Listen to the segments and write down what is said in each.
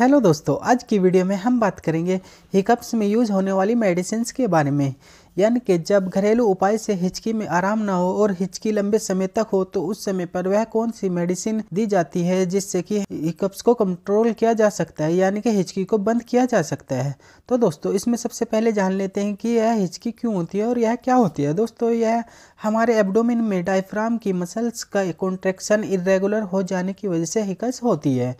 hello दोस्तों आज की वीडियो में हम बात करेंगे हिकअप्स में यूज़ होने वाली मेडिसिन के बारे में यानी कि जब घरेलू उपाय से हिचकी में आराम ना हो और हिचकी लंबे समय तक हो तो उस समय पर वह कौन सी मेडिसिन दी जाती है जिससे कि हिकअप्स को कंट्रोल किया जा सकता है यानी कि हिचकी को बंद किया जा सकता है तो दोस्तों इसमें सबसे पहले जान लेते हैं कि यह हिचकी क्यों होती है और यह क्या होती है दोस्तों यह हमारे एबडोमिन में डायफ्राम की मसल्स का कॉन्ट्रेक्शन इरेगुलर हो जाने की वजह से हिकस होती है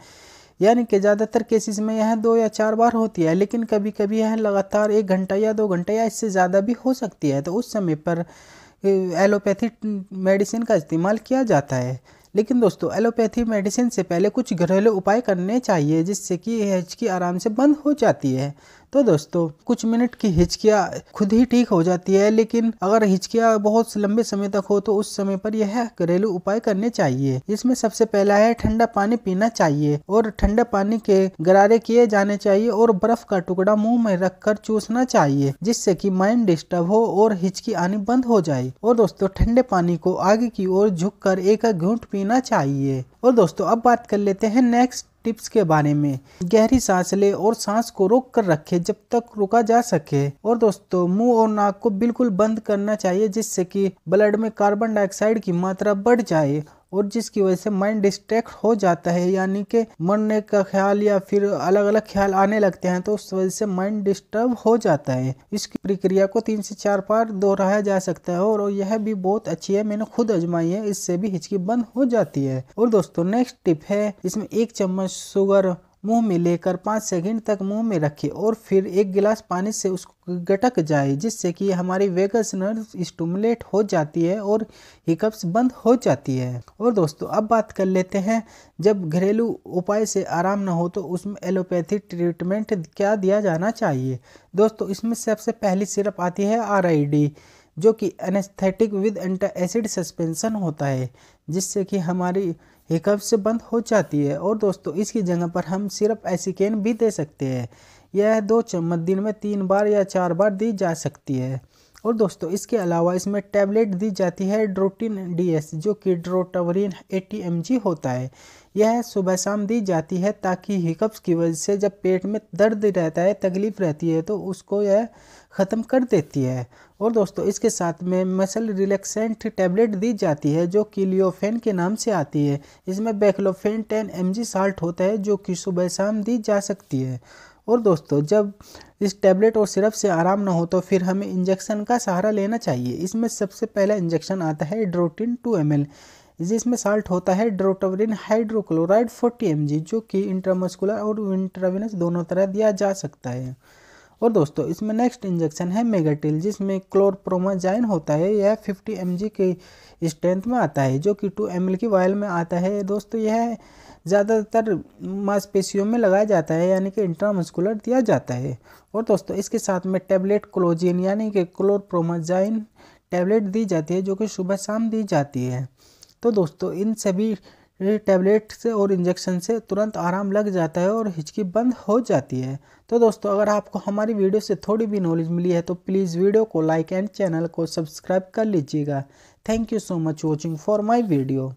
यानी कि ज़्यादातर केसेस में यह दो या चार बार होती है लेकिन कभी कभी यह लगातार एक घंटा या दो घंटा या इससे ज़्यादा भी हो सकती है तो उस समय पर एलोपैथी मेडिसिन का इस्तेमाल किया जाता है लेकिन दोस्तों एलोपैथी मेडिसिन से पहले कुछ घरेलू उपाय करने चाहिए जिससे कि यह हिचकी आराम से बंद हो जाती है तो दोस्तों कुछ मिनट की हिचकिया खुद ही ठीक हो जाती है लेकिन अगर हिचकिया बहुत लंबे समय तक हो तो उस समय पर यह घरेलू उपाय करने चाहिए इसमें सबसे पहला है ठंडा पानी पीना चाहिए और ठंडा पानी के गरारे किए जाने चाहिए और बर्फ का टुकड़ा मुंह में रखकर चूसना चाहिए जिससे कि माइंड डिस्टर्ब हो और हिचकी आनी बंद हो जाए और दोस्तों ठंडे पानी को आगे की ओर झुककर एक घूंट पीना चाहिए और दोस्तों अब बात कर लेते हैं नेक्स्ट टिप्स के बारे में गहरी सांस ले और सांस को रोक कर रखे जब तक रोका जा सके और दोस्तों मुंह और नाक को बिल्कुल बंद करना चाहिए जिससे कि ब्लड में कार्बन डाइऑक्साइड की मात्रा बढ़ जाए और जिसकी वजह से माइंड डिस्ट्रैक्ट हो जाता है यानी कि मरने का ख्याल या फिर अलग अलग ख्याल आने लगते हैं तो उस वजह से माइंड डिस्टर्ब हो जाता है इसकी प्रक्रिया को तीन से चार बार दोहराया जा सकता है और यह भी बहुत अच्छी है मैंने खुद आजमाई है इससे भी हिचकी बंद हो जाती है और दोस्तों नेक्स्ट टिप है इसमें एक चम्मच शुगर मुंह में लेकर पाँच सेकंड तक मुंह में रखें और फिर एक गिलास पानी से उसको गटक जाए जिससे कि हमारी वेगस नर्व स्टूमुलेट हो जाती है और हिकअप्स बंद हो जाती है और दोस्तों अब बात कर लेते हैं जब घरेलू उपाय से आराम ना हो तो उसमें एलोपैथी ट्रीटमेंट क्या दिया जाना चाहिए दोस्तों इसमें सबसे पहली सिरप आती है आर जो कि anaesthetic with antacid suspension होता है जिससे कि हमारी हिकअप से बंद हो जाती है और दोस्तों इसकी जगह पर हम सिर्फ एसिकेन भी दे सकते हैं यह दो चम्मच दिन में तीन बार या चार बार दी जा सकती है और दोस्तों इसके अलावा इसमें टैबलेट दी जाती है ड्रोटिन डीएस जो कि ड्रोटावरिन 80 एमजी होता है यह सुबह शाम दी जाती है ताकि हिकअप्स की वजह से जब पेट में दर्द रहता है तकलीफ रहती है तो उसको यह ख़त्म कर देती है और दोस्तों इसके साथ में मसल रिलैक्सेंट टैबलेट दी जाती है जो कि लियोफेन के नाम से आती है इसमें बैकलोफेन टेन एम साल्ट होता है जो कि सुबह शाम दी जा सकती है और दोस्तों जब इस टैबलेट और सिरप से आराम ना हो तो फिर हमें इंजेक्शन का सहारा लेना चाहिए इसमें सबसे पहला इंजेक्शन आता है ड्रोटिन टू एम जिसमें साल्ट होता है ड्रोटोवरिन हाइड्रोक्लोराइड फोर्टी एम जो कि इंट्रामस्कुलर और इंट्राविनस दोनों तरह दिया जा सकता है और दोस्तों इसमें नेक्स्ट इंजेक्शन है मेगाटिल जिसमें क्लोरप्रोमाजाइन होता है यह 50 एम के स्ट्रेंथ में आता है जो कि 2 एम की वायल में आता है दोस्तों यह ज़्यादातर मांसपेशियों में लगाया जाता है यानी कि इंट्रामस्कुलर दिया जाता है और दोस्तों इसके साथ में टैबलेट क्लोजिन यानी कि क्लोरप्रोमाजाइन टैबलेट दी जाती है जो कि सुबह शाम दी जाती है तो दोस्तों इन सभी टैबलेट से और इंजेक्शन से तुरंत आराम लग जाता है और हिचकी बंद हो जाती है तो दोस्तों अगर आपको हमारी वीडियो से थोड़ी भी नॉलेज मिली है तो प्लीज़ वीडियो को लाइक एंड चैनल को सब्सक्राइब कर लीजिएगा thank you so much watching for my video